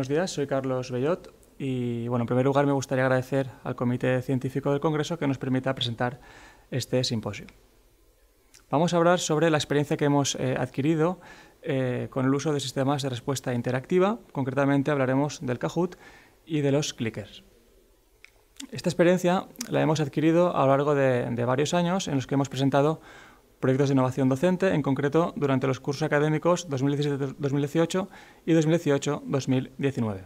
buenos días. Soy Carlos Bellot y, bueno, en primer lugar me gustaría agradecer al Comité Científico del Congreso que nos permita presentar este simposio. Vamos a hablar sobre la experiencia que hemos eh, adquirido eh, con el uso de sistemas de respuesta interactiva. Concretamente hablaremos del Kahoot y de los clickers. Esta experiencia la hemos adquirido a lo largo de varios años en los que hemos presentado proyectos de innovación docente, en concreto durante los cursos académicos 2017-2018 y 2018-2019.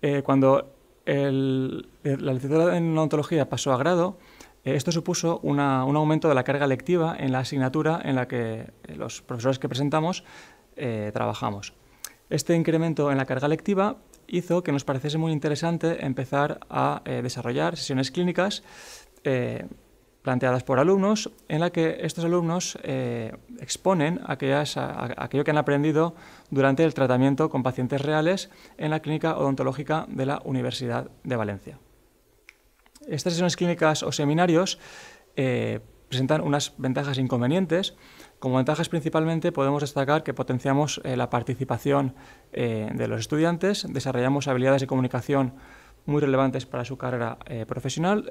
Eh, cuando eh, la licenciatura en odontología pasó a grado, eh, esto supuso un aumento de la carga lectiva en la asignatura en la que los profesores que presentamos trabajamos. Este incremento en la carga lectiva hizo que nos pareciese muy interesante empezar a desarrollar sesiones clínicas eh, planteadas por alumnos, en la que estos alumnos eh, exponen aquello que han aprendido durante el tratamiento con pacientes reales en la clínica odontológica de la Universidad de Valencia. Estas sesiones clínicas o seminarios eh, presentan unas ventajas e inconvenientes. Como ventajas principalmente podemos destacar que potenciamos eh, la participación de los estudiantes, desarrollamos habilidades de comunicación muy relevantes para su carrera profesional,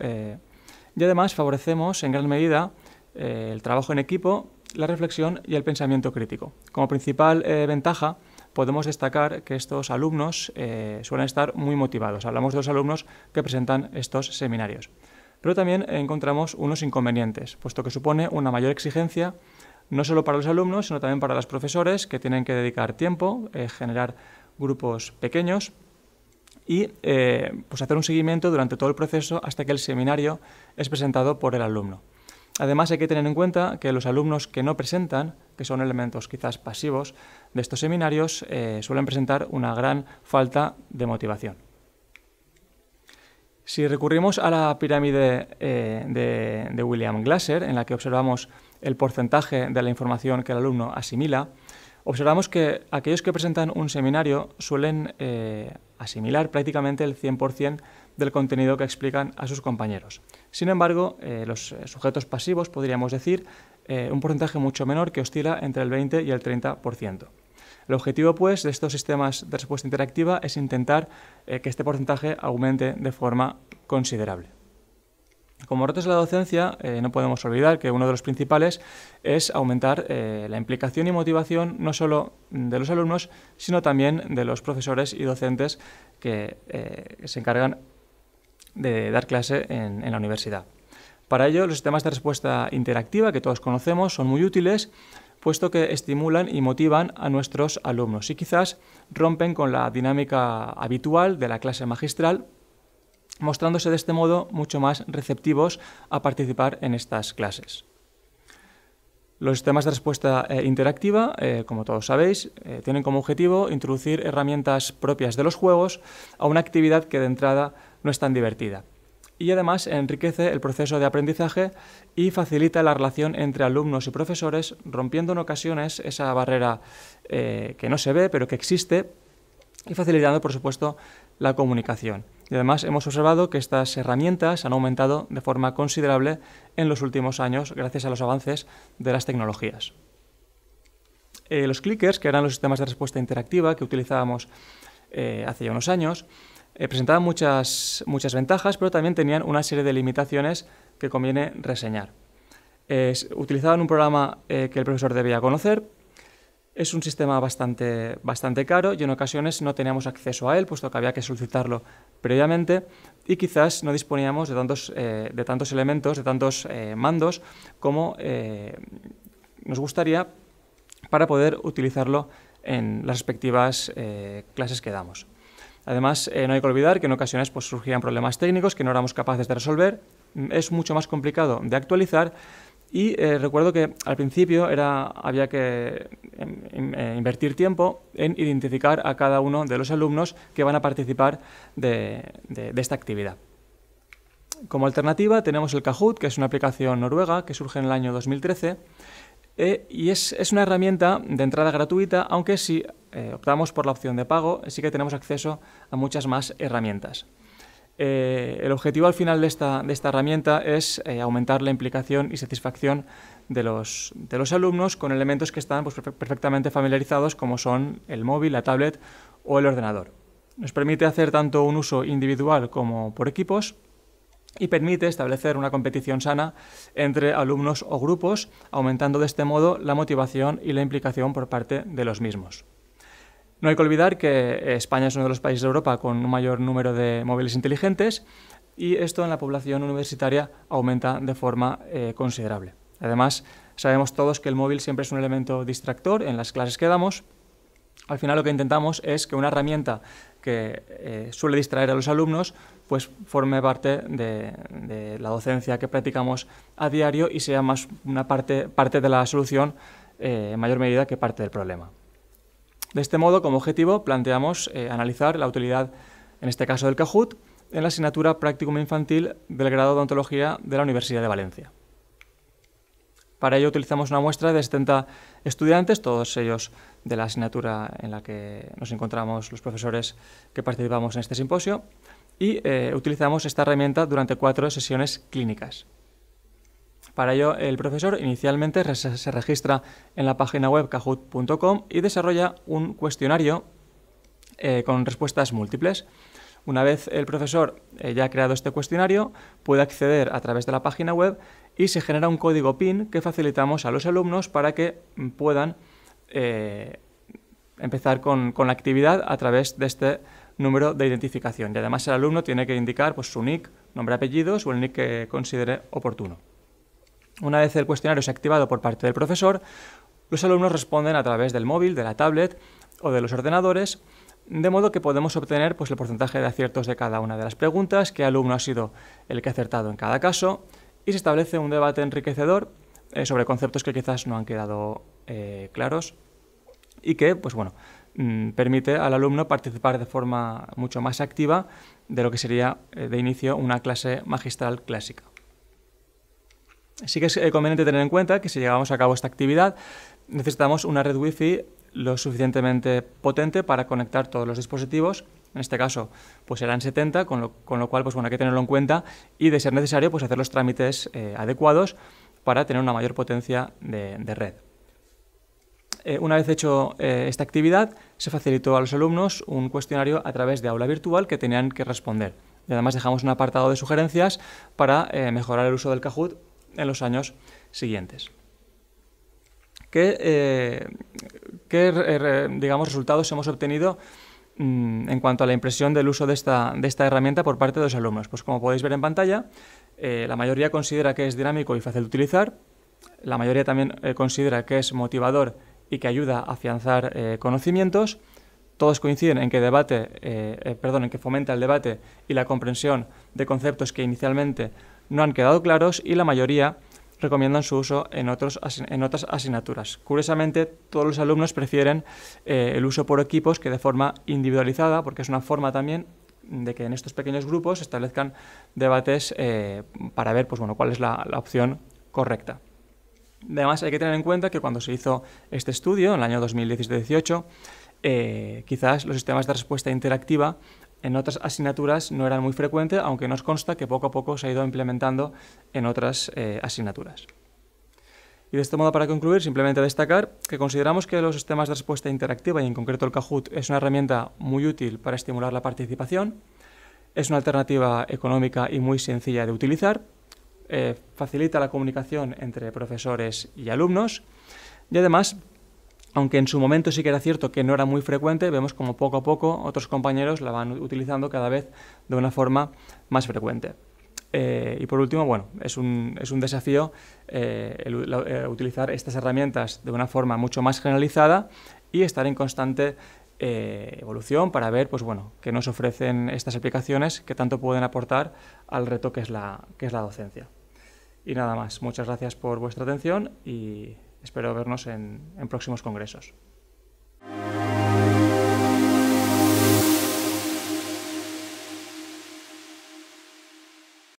y además favorecemos en gran medida eh, el trabajo en equipo, la reflexión y el pensamiento crítico. Como principal eh, ventaja podemos destacar que estos alumnos eh, suelen estar muy motivados. Hablamos de los alumnos que presentan estos seminarios. Pero también encontramos unos inconvenientes, puesto que supone una mayor exigencia no solo para los alumnos, sino también para los profesores que tienen que dedicar tiempo, generar grupos pequeños y eh, pues hacer un seguimiento durante todo el proceso hasta que el seminario es presentado por el alumno. Además hay que tener en cuenta que los alumnos que no presentan, que son elementos quizás pasivos de estos seminarios, eh, suelen presentar una gran falta de motivación. Si recurrimos a la pirámide eh, de, William Glasser, en la que observamos el porcentaje de la información que el alumno asimila, observamos que aquellos que presentan un seminario suelen asimilar prácticamente el 100% del contenido que explican a sus compañeros. Sin embargo, eh, los eh, sujetos pasivos, podríamos decir, eh, un porcentaje mucho menor que oscila entre el 20 y el 30%. El objetivo, pues, de estos sistemas de respuesta interactiva es intentar que este porcentaje aumente de forma considerable. Como retos de la docencia, eh, no podemos olvidar que uno de los principales es aumentar eh, la implicación y motivación no solo de los alumnos, sino también de los profesores y docentes que eh, se encargan de dar clase en la universidad. Para ello, los sistemas de respuesta interactiva que todos conocemos son muy útiles, puesto que estimulan y motivan a nuestros alumnos y quizás rompen con la dinámica habitual de la clase magistral mostrándose de este modo mucho más receptivos a participar en estas clases. Los sistemas de respuesta eh, interactiva, eh, como todos sabéis, eh, tienen como objetivo introducir herramientas propias de los juegos a una actividad que de entrada no es tan divertida. Y además enriquece el proceso de aprendizaje y facilita la relación entre alumnos y profesores, rompiendo en ocasiones esa barrera que no se ve, pero que existe, y facilitando, por supuesto, la comunicación. Y además hemos observado que estas herramientas han aumentado de forma considerable en los últimos años gracias a los avances de las tecnologías. Eh, los clickers, que eran los sistemas de respuesta interactiva que utilizábamos eh, hace ya unos años, eh, presentaban muchas, muchas ventajas, pero también tenían una serie de limitaciones que conviene reseñar. utilizaban un programa que el profesor debía conocer, es un sistema bastante, bastante caro y en ocasiones no teníamos acceso a él, puesto que había que solicitarlo previamente y quizás no disponíamos de tantos, eh, de tantos elementos, de tantos eh, mandos como eh, nos gustaría para poder utilizarlo en las respectivas clases que damos. Además, no hay que olvidar que en ocasiones pues, surgían problemas técnicos que no éramos capaces de resolver, mm, es mucho más complicado de actualizar y recuerdo que al principio era, había que eh, invertir tiempo en identificar a cada uno de los alumnos que van a participar de, esta actividad. Como alternativa tenemos el Kahoot, que es una aplicación noruega que surge en el año 2013 eh, y es, una herramienta de entrada gratuita, aunque si eh, optamos por la opción de pago, sí que tenemos acceso a muchas más herramientas. Eh, el objetivo al final de esta, herramienta es eh, aumentar la implicación y satisfacción de los, alumnos con elementos que están pues, perfectamente familiarizados como son el móvil, la tablet o el ordenador. Nos permite hacer tanto un uso individual como por equipos y permite establecer una competición sana entre alumnos o grupos, aumentando de este modo la motivación y la implicación por parte de los mismos. No hay que olvidar que eh, España es uno de los países de Europa con un mayor número de móviles inteligentes y esto en la población universitaria aumenta de forma eh, considerable. Además, sabemos todos que el móvil siempre es un elemento distractor en las clases que damos. Al final lo que intentamos es que una herramienta que eh, suele distraer a los alumnos pues forme parte de, la docencia que practicamos a diario y sea más una parte, parte de la solución en mayor medida que parte del problema. De este modo, como objetivo, planteamos eh, analizar la utilidad, en este caso del Cajut, en la asignatura Practicum Infantil del grado de Ontología de la Universidad de Valencia. Para ello utilizamos una muestra de 70 estudiantes, todos ellos de la asignatura en la que nos encontramos los profesores que participamos en este simposio, y eh, utilizamos esta herramienta durante cuatro sesiones clínicas. Para ello, el profesor inicialmente se registra en la página web kahoot.com y desarrolla un cuestionario eh, con respuestas múltiples. Una vez el profesor eh, ya ha creado este cuestionario, puede acceder a través de la página web y se genera un código PIN que facilitamos a los alumnos para que mm, puedan eh, empezar con, la actividad a través de este número de identificación. Y además el alumno tiene que indicar pues, su nick, nombre, apellidos o el nick que considere oportuno. Una vez el cuestionario es activado por parte del profesor, los alumnos responden a través del móvil, de la tablet o de los ordenadores, de modo que podemos obtener pues, el porcentaje de aciertos de cada una de las preguntas, qué alumno ha sido el que ha acertado en cada caso, y se establece un debate enriquecedor eh, sobre conceptos que quizás no han quedado eh, claros y que, pues bueno, mm, permite al alumno participar de forma mucho más activa de lo que sería eh, de inicio una clase magistral clásica sí que es eh, conveniente tener en cuenta que si llevamos a cabo esta actividad, necesitamos una red Wi-Fi lo suficientemente potente para conectar todos los dispositivos. En este caso, pues serán 70, con lo, cual, pues bueno, hay que tenerlo en cuenta y, de ser necesario, pues hacer los trámites eh, adecuados para tener una mayor potencia de, red. Eh, una vez hecho esta actividad, se facilitó a los alumnos un cuestionario a través de aula virtual que tenían que responder. Y además dejamos un apartado de sugerencias para mejorar el uso del Kahoot en los años siguientes. ¿Qué, eh, qué eh, digamos, resultados hemos obtenido mm, en cuanto a la impresión del uso de esta, herramienta por parte de los alumnos? Pues como podéis ver en pantalla, eh, la mayoría considera que es dinámico y fácil de utilizar, la mayoría también considera que es motivador y que ayuda a afianzar conocimientos, todos coinciden en que debate, en que fomenta el debate y la comprensión de conceptos que inicialmente no han quedado claros y la mayoría recomiendan su uso en, otros, en otras asignaturas. Curiosamente, todos los alumnos prefieren eh, el uso por equipos que de forma individualizada, porque es una forma también de que en estos pequeños grupos se establezcan debates eh, para ver pues, bueno, cuál es la, opción correcta. Además, hay que tener en cuenta que cuando se hizo este estudio, en el año 2017-18, eh, quizás los sistemas de respuesta interactiva en otras asignaturas no era muy frecuente, aunque nos consta que poco a poco se ha ido implementando en otras eh, asignaturas. Y de este modo, para concluir, simplemente destacar que consideramos que los sistemas de respuesta interactiva y en concreto el Kahoot es una herramienta muy útil para estimular la participación, es una alternativa económica y muy sencilla de utilizar, eh, facilita la comunicación entre profesores y alumnos y además aunque en su momento sí que era cierto que no era muy frecuente, vemos como poco a poco otros compañeros la van utilizando cada vez de una forma más frecuente. Eh, y por último, bueno, es un, desafío eh, eh, utilizar estas herramientas de una forma mucho más generalizada y estar en constante evolución para ver, pues bueno, qué nos ofrecen estas aplicaciones, que tanto pueden aportar al reto que es la, que es la docencia. Y nada más, muchas gracias por vuestra atención y Espero vernos en, próximos congresos.